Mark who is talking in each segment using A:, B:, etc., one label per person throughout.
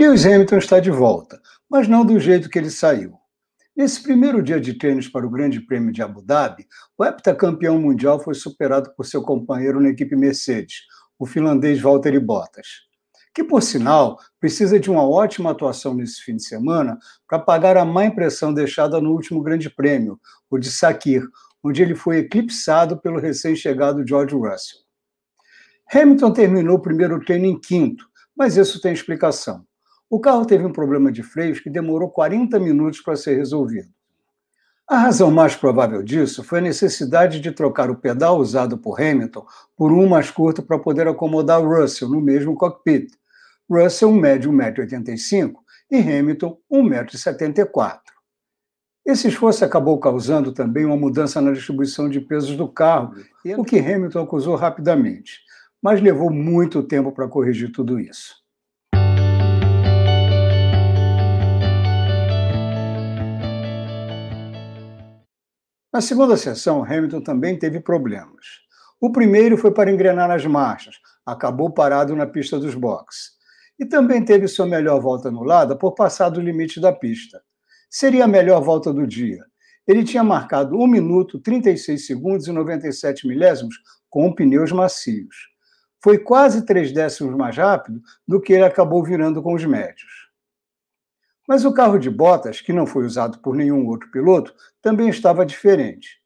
A: Lewis Hamilton está de volta, mas não do jeito que ele saiu. Nesse primeiro dia de treinos para o Grande Prêmio de Abu Dhabi, o heptacampeão mundial foi superado por seu companheiro na equipe Mercedes, o finlandês Valtteri Bottas, que, por sinal, precisa de uma ótima atuação nesse fim de semana para pagar a má impressão deixada no último Grande Prêmio, o de Sakir, onde ele foi eclipsado pelo recém-chegado George Russell. Hamilton terminou o primeiro treino em quinto, mas isso tem explicação. O carro teve um problema de freios que demorou 40 minutos para ser resolvido. A razão mais provável disso foi a necessidade de trocar o pedal usado por Hamilton por um mais curto para poder acomodar Russell no mesmo cockpit. Russell mede 1,85m e Hamilton 1,74m. Esse esforço acabou causando também uma mudança na distribuição de pesos do carro, o que Hamilton acusou rapidamente, mas levou muito tempo para corrigir tudo isso. Na segunda sessão, Hamilton também teve problemas. O primeiro foi para engrenar as marchas, acabou parado na pista dos boxes. E também teve sua melhor volta anulada por passar do limite da pista. Seria a melhor volta do dia. Ele tinha marcado 1 minuto, 36 segundos e 97 milésimos com pneus macios. Foi quase três décimos mais rápido do que ele acabou virando com os médios. Mas o carro de Bottas, que não foi usado por nenhum outro piloto, também estava diferente.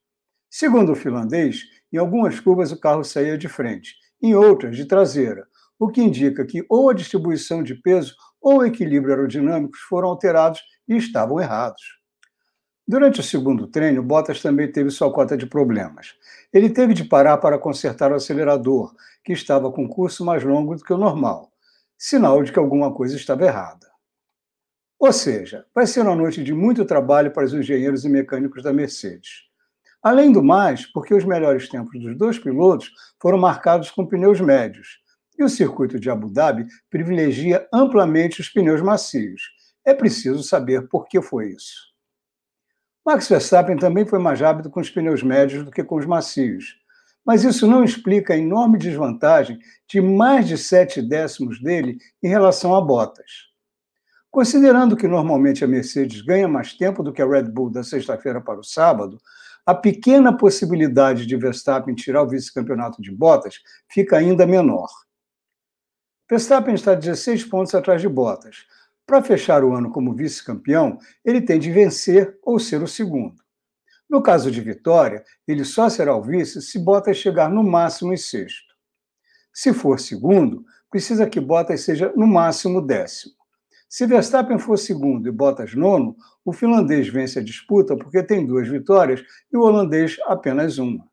A: Segundo o finlandês, em algumas curvas o carro saía de frente, em outras de traseira, o que indica que ou a distribuição de peso ou o equilíbrio aerodinâmico foram alterados e estavam errados. Durante o segundo treino, Bottas também teve sua cota de problemas. Ele teve de parar para consertar o acelerador, que estava com curso mais longo do que o normal, sinal de que alguma coisa estava errada. Ou seja, vai ser uma noite de muito trabalho para os engenheiros e mecânicos da Mercedes. Além do mais, porque os melhores tempos dos dois pilotos foram marcados com pneus médios, e o circuito de Abu Dhabi privilegia amplamente os pneus macios. É preciso saber por que foi isso. Max Verstappen também foi mais rápido com os pneus médios do que com os macios, mas isso não explica a enorme desvantagem de mais de sete décimos dele em relação a Bottas. Considerando que normalmente a Mercedes ganha mais tempo do que a Red Bull da sexta-feira para o sábado, a pequena possibilidade de Verstappen tirar o vice-campeonato de Bottas fica ainda menor. Verstappen está 16 pontos atrás de Bottas. Para fechar o ano como vice-campeão, ele tem de vencer ou ser o segundo. No caso de vitória, ele só será o vice se Bottas chegar no máximo em sexto. Se for segundo, precisa que Bottas seja no máximo décimo. Se Verstappen for segundo e Bottas nono, o finlandês vence a disputa porque tem duas vitórias e o holandês apenas uma.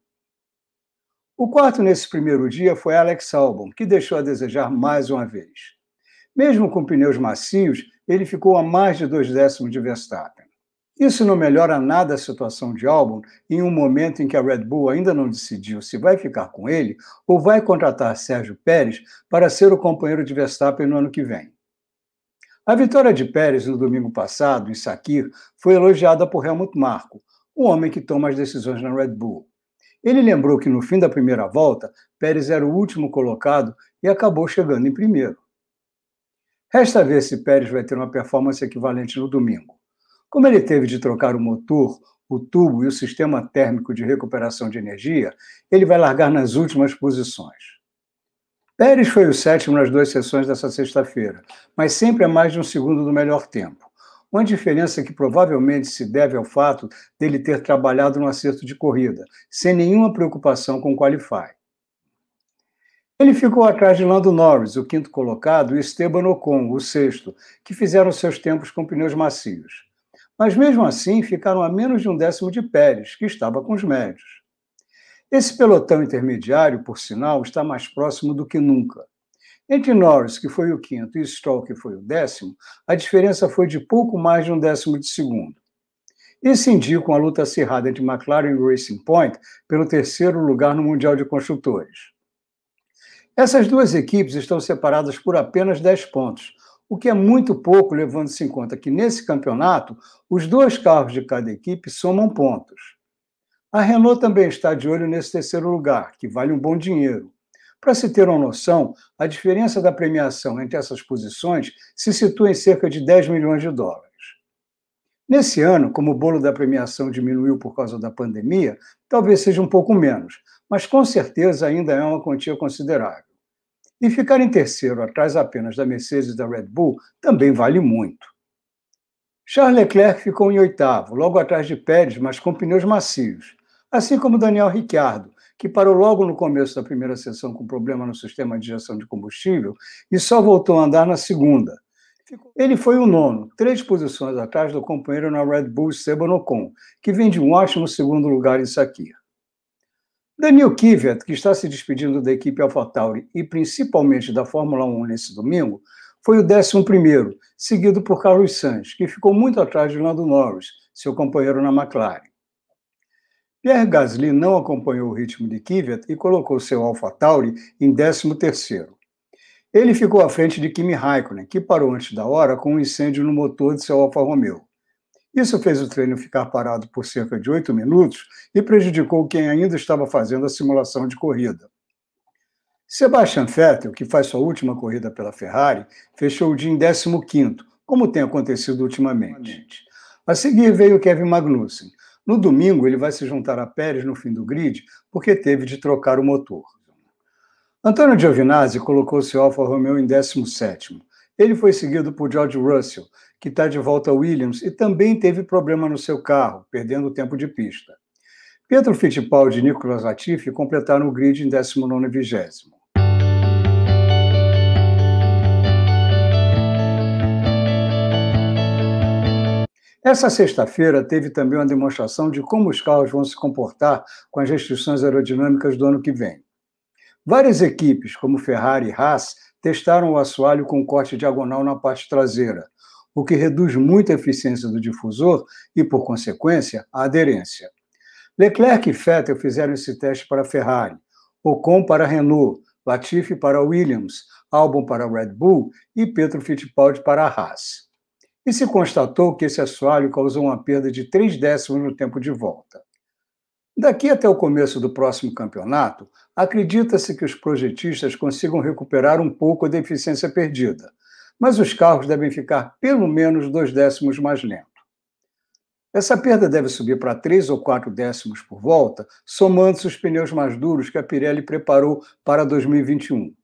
A: O quarto nesse primeiro dia foi Alex Albon, que deixou a desejar mais uma vez. Mesmo com pneus macios, ele ficou a mais de dois décimos de Verstappen. Isso não melhora nada a situação de Albon em um momento em que a Red Bull ainda não decidiu se vai ficar com ele ou vai contratar Sérgio Pérez para ser o companheiro de Verstappen no ano que vem. A vitória de Pérez no domingo passado, em Sakir, foi elogiada por Helmut Marko, o homem que toma as decisões na Red Bull. Ele lembrou que no fim da primeira volta, Pérez era o último colocado e acabou chegando em primeiro. Resta ver se Pérez vai ter uma performance equivalente no domingo. Como ele teve de trocar o motor, o tubo e o sistema térmico de recuperação de energia, ele vai largar nas últimas posições. Pérez foi o sétimo nas duas sessões dessa sexta-feira, mas sempre a mais de um segundo do melhor tempo. Uma diferença que provavelmente se deve ao fato dele ter trabalhado no acerto de corrida, sem nenhuma preocupação com o qualify. Ele ficou atrás de Lando Norris, o quinto colocado, e Esteban Ocon, o sexto, que fizeram seus tempos com pneus macios. Mas mesmo assim, ficaram a menos de um décimo de Pérez, que estava com os médios. Esse pelotão intermediário, por sinal, está mais próximo do que nunca. Entre Norris, que foi o quinto, e Stroll, que foi o décimo, a diferença foi de pouco mais de um décimo de segundo. Isso indica uma luta acirrada entre McLaren e Racing Point pelo terceiro lugar no Mundial de Construtores. Essas duas equipes estão separadas por apenas 10 pontos, o que é muito pouco, levando-se em conta que nesse campeonato os dois carros de cada equipe somam pontos. A Renault também está de olho nesse terceiro lugar, que vale um bom dinheiro. Para se ter uma noção, a diferença da premiação entre essas posições se situa em cerca de 10 milhões de dólares. Nesse ano, como o bolo da premiação diminuiu por causa da pandemia, talvez seja um pouco menos, mas com certeza ainda é uma quantia considerável. E ficar em terceiro, atrás apenas da Mercedes e da Red Bull, também vale muito. Charles Leclerc ficou em oitavo, logo atrás de Pérez, mas com pneus macios. Assim como Daniel Ricciardo, que parou logo no começo da primeira sessão com problema no sistema de injeção de combustível e só voltou a andar na segunda. Ele foi o nono, três posições atrás do companheiro na Red Bull Seban Ocon, que vem de um ótimo segundo lugar em Sakir. Daniel Kivet, que está se despedindo da equipe AlphaTauri e principalmente da Fórmula 1 nesse domingo, foi o décimo primeiro, seguido por Carlos Sainz, que ficou muito atrás de Lando Norris, seu companheiro na McLaren. Pierre Gasly não acompanhou o ritmo de Kvyat e colocou seu AlphaTauri em 13º. Ele ficou à frente de Kimi Raikkonen, que parou antes da hora com um incêndio no motor de seu Alfa Romeo. Isso fez o treino ficar parado por cerca de oito minutos e prejudicou quem ainda estava fazendo a simulação de corrida. Sebastian Vettel, que faz sua última corrida pela Ferrari, fechou o dia em 15º, como tem acontecido ultimamente. A seguir veio Kevin Magnussen, no domingo, ele vai se juntar a Pérez no fim do grid, porque teve de trocar o motor. Antônio Giovinazzi colocou seu Alfa Romeo em 17. Ele foi seguido por George Russell, que está de volta a Williams e também teve problema no seu carro, perdendo tempo de pista. Pietro Fittipaldi e Nicolas Latifi completaram o grid em 19 e 20. Essa sexta-feira teve também uma demonstração de como os carros vão se comportar com as restrições aerodinâmicas do ano que vem. Várias equipes, como Ferrari e Haas, testaram o assoalho com corte diagonal na parte traseira, o que reduz muito a eficiência do difusor e, por consequência, a aderência. Leclerc e Vettel fizeram esse teste para a Ferrari, Ocon para a Renault, Latifi para a Williams, Albon para a Red Bull e Pedro Fittipaldi para a Haas e se constatou que esse assoalho causou uma perda de 3 décimos no tempo de volta. Daqui até o começo do próximo campeonato, acredita-se que os projetistas consigam recuperar um pouco da eficiência perdida, mas os carros devem ficar pelo menos dois décimos mais lentos. Essa perda deve subir para 3 ou 4 décimos por volta, somando-se os pneus mais duros que a Pirelli preparou para 2021.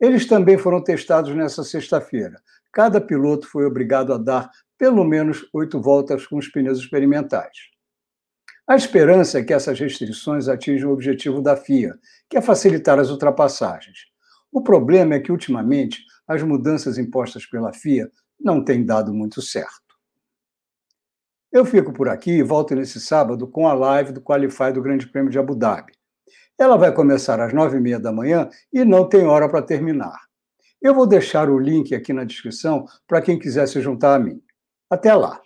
A: Eles também foram testados nessa sexta-feira cada piloto foi obrigado a dar pelo menos oito voltas com os pneus experimentais. A esperança é que essas restrições atinjam o objetivo da FIA, que é facilitar as ultrapassagens. O problema é que, ultimamente, as mudanças impostas pela FIA não têm dado muito certo. Eu fico por aqui e volto nesse sábado com a live do Qualify do Grande Prêmio de Abu Dhabi. Ela vai começar às nove e meia da manhã e não tem hora para terminar. Eu vou deixar o link aqui na descrição para quem quiser se juntar a mim. Até lá!